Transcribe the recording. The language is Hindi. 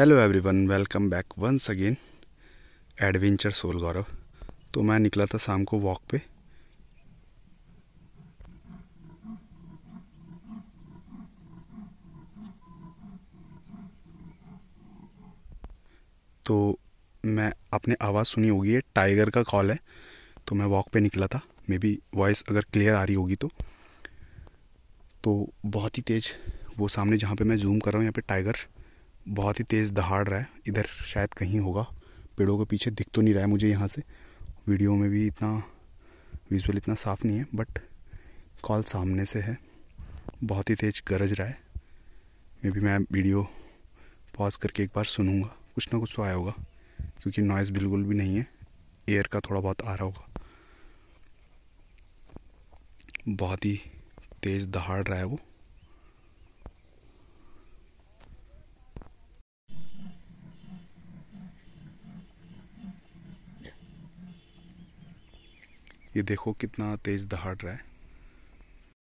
hello everyone welcome back once again adventure soul Gaurav तो मैं निकला था शाम को वॉक पे तो मैं अपने आवाज़ सुनी होगी ये टाइगर का कॉल है तो मैं वॉक पे निकला था मे बी वॉइस अगर क्लियर आ रही होगी तो तो बहुत ही तेज़ वो सामने जहाँ पे मैं जूम कर रहा हूँ यहाँ पे टाइगर बहुत ही तेज़ दहाड़ रहा है इधर शायद कहीं होगा पेड़ों के पीछे दिख तो नहीं रहा है मुझे यहाँ से वीडियो में भी इतना विजुअल इतना साफ़ नहीं है बट कॉल सामने से है बहुत ही तेज़ गरज रहा है मे भी मैं वीडियो पॉज करके एक बार सुनूंगा कुछ ना कुछ तो आया होगा क्योंकि नॉइज़ बिल्कुल भी नहीं है एयर का थोड़ा बहुत आ रहा होगा बहुत ही तेज़ दहाड़ रहा है वो ये देखो कितना तेज दहाड़ रहा है